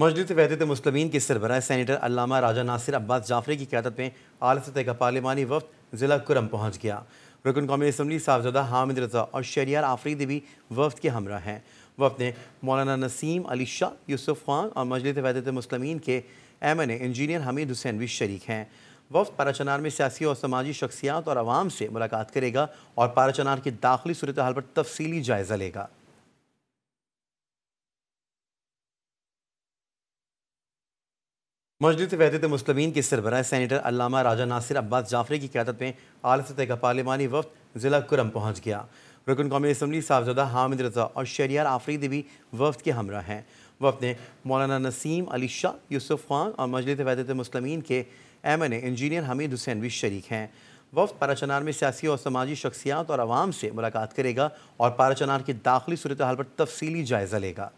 मजलिस वहदत मुसलमिन के सरबराह सैनिटर अलामा राजा नासिर अब्बास जाफरी की क्यादत में आल सतह का पार्लिमानी वफ्त ज़िला कुरम पहुँच गया रुकन कौमी असम्बली साहबजादा हामिद रजा और शरियार आफरीदी भी वफद के हमरा हैं वफ्त ने मौलाना नसीम अली शाह यूसुफ खान और मजलिस वहदत मुसलमिन के M N A engineer Hamid Hussain भी शरीक हैं पारा पाराचनार में सियासी और समाजी शख्सियात और आवाम से मुलाकात करेगा और पाराचनार की दाखिली सूरत हाल पर तफसली जायजा लेगा मजलिस वहदत मुस्लिम के सरबराह सैनिटर अलामा राजा नासिर अब्बास जाफरी की क्यादत में आला सतह का पार्लिमानी वफ्त ज़िला कुरम पहुँच गया रुकन कौमी असम्बली साहबजादा हामिद रजा और शरियार आफरीदी भी वफद के हमरा हैं वफद ने मौलाना नसीम अली शाह यूसुफ खान और मजलिस वहदत मुस्लिम के M N A engineer Hamid Hussain भी शरीक हैं वफद पाराचनार में सियासी और समाजी शख्सियात और आवाम से मुलाकात करेगा और पाराचनार की दाखिली सूरत हाल पर तफसली जायजा लेगा